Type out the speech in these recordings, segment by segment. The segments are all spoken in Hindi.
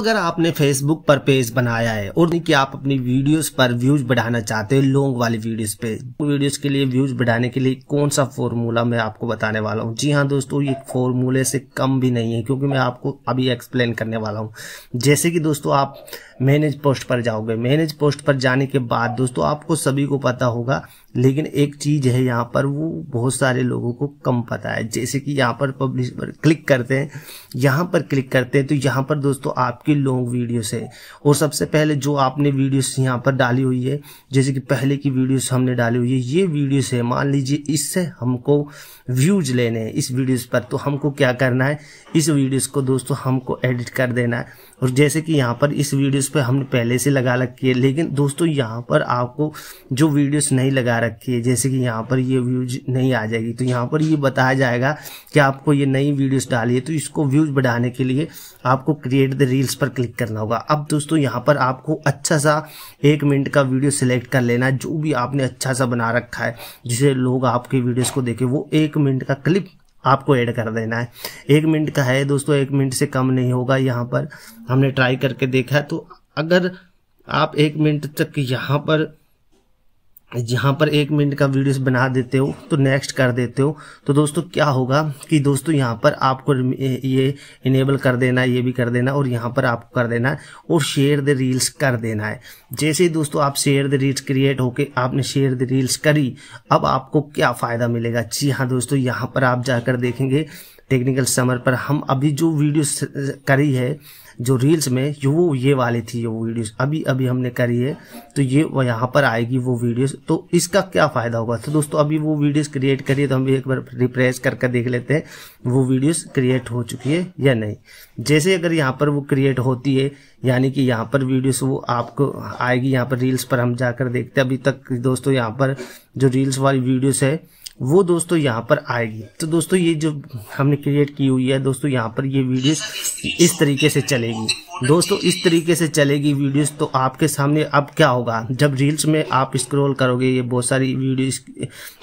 अगर आपने फेसबुक पर पेज बनाया है और कि आप अपनी वीडियोस पर व्यूज बढ़ाना चाहते हैं लॉन्ग वाली वीडियोस पे वीडियोस के लिए व्यूज बढ़ाने के लिए कौन सा फॉर्मूला मैं आपको बताने वाला हूँ जी हाँ दोस्तों ये फॉर्मूले से कम भी नहीं है क्योंकि मैं आपको अभी एक्सप्लेन करने वाला हूँ जैसे कि दोस्तों आप मैनेज पोस्ट पर जाओगे मैनेज पोस्ट पर जाने के बाद दोस्तों आपको सभी को पता होगा लेकिन एक चीज है यहाँ पर वो बहुत सारे लोगों को कम पता है जैसे कि यहाँ पर पब्लिश पर क्लिक करते हैं यहाँ पर क्लिक करते हैं तो यहाँ पर दोस्तों आप आपकी लॉन्ग वीडियोस है और सबसे पहले जो आपने वीडियोस यहाँ पर डाली हुई है जैसे कि पहले की वीडियोस हमने डाली हुई है ये वीडियोस है मान लीजिए इससे हमको व्यूज लेने हैं इस वीडियोस पर तो हमको क्या करना है इस वीडियोस को दोस्तों हमको एडिट कर देना है और जैसे कि यहाँ पर इस वीडियोस पे हमने पहले से लगा रखी है लेकिन दोस्तों यहाँ पर आपको जो वीडियोस नहीं लगा रखी है जैसे कि यहाँ पर ये व्यूज नहीं आ जाएगी तो यहाँ पर ये बताया जाएगा कि आपको ये नई वीडियोस डाली है तो इसको व्यूज बढ़ाने के लिए आपको क्रिएट द रील्स इस पर क्लिक करना होगा अब दोस्तों यहाँ पर आपको अच्छा सा एक मिनट का वीडियो सिलेक्ट कर लेना है जो भी आपने अच्छा सा बना रखा है जिसे लोग आपके वीडियोस को देखे वो एक मिनट का क्लिप आपको ऐड कर देना है एक मिनट का है दोस्तों एक मिनट से कम नहीं होगा यहाँ पर हमने ट्राई करके देखा है तो अगर आप एक मिनट तक यहाँ पर जहाँ पर एक मिनट का वीडियोस बना देते हो तो नेक्स्ट कर देते हो तो दोस्तों क्या होगा कि दोस्तों यहाँ पर आपको ये इनेबल कर देना ये भी कर देना और यहाँ पर आपको कर देना है और शेयर द रील्स कर देना है जैसे ही दोस्तों आप शेयर द रील्स क्रिएट होके आपने शेयर द रील्स करी अब आपको क्या फ़ायदा मिलेगा जी हाँ दोस्तों यहाँ पर आप जाकर देखेंगे टेक्निकल समर पर हम अभी जो वीडियो करी है जो रील्स में ये वो ये वाली थी वो वीडियोस अभी अभी हमने करी है तो ये वो यहाँ पर आएगी वो वीडियोस तो इसका क्या फ़ायदा होगा तो दोस्तों अभी वो वीडियोस क्रिएट करिए तो हम एक बार रिप्रेस करके देख लेते हैं वो वीडियोस क्रिएट हो चुकी है या नहीं जैसे अगर यहाँ पर वो क्रिएट होती है यानी कि यहाँ पर वीडियोस वो आपको आएगी यहाँ पर रील्स पर हम जाकर देखते हैं अभी तक दोस्तों यहाँ पर जो रील्स वाली वीडियोस है वो दोस्तों यहाँ पर आएगी तो दोस्तों ये जो हमने क्रिएट की हुई है दोस्तों यहाँ पर ये वीडियोस इस तरीके से चलेगी दोस्तों इस तरीके से चलेगी वीडियोस तो आपके सामने अब क्या होगा जब रील्स में आप स्क्रॉल करोगे ये बहुत सारी वीडियोस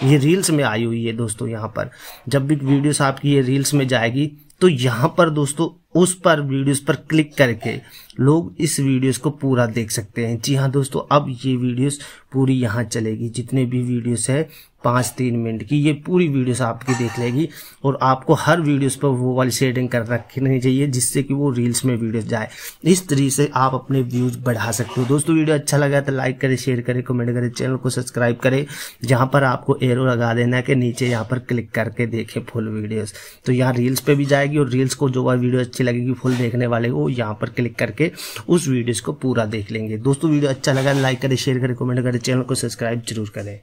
ये रील्स में आई हुई है दोस्तों यहाँ पर जब भी वीडियोस आपकी ये रील्स में जाएगी तो यहाँ पर दोस्तों उस पर वीडियोस पर क्लिक करके लोग इस वीडियोस को पूरा देख सकते हैं जी हाँ दोस्तों अब ये वीडियोस पूरी यहाँ चलेगी जितने भी वीडियोस है पाँच तीन मिनट की ये पूरी वीडियोस आपकी देख लेगी और आपको हर वीडियोस पर वो वाली शेडिंग कर रखनी चाहिए जिससे कि वो रील्स में वीडियोस जाए इस तरीके से आप अपने व्यूज बढ़ा सकते हो दोस्तों वीडियो अच्छा लगा तो लाइक करें शेयर करें कमेंट करें चैनल को सब्सक्राइब करें जहाँ पर आपको एरो लगा देना है कि नीचे यहाँ पर क्लिक करके देखें फुल वीडियोज़ तो यहाँ रील्स पर भी जाएगी और रील्स को जो वीडियो अच्छी अच्छी लगेगी फुल देखने वाले वो यहाँ पर क्लिक करके उस वीडियोज़ को पूरा देख लेंगे दोस्तों वीडियो अच्छा लगा लाइक करें शेयर करें कमेंट करें चैनल को सब्सक्राइब जरूर करें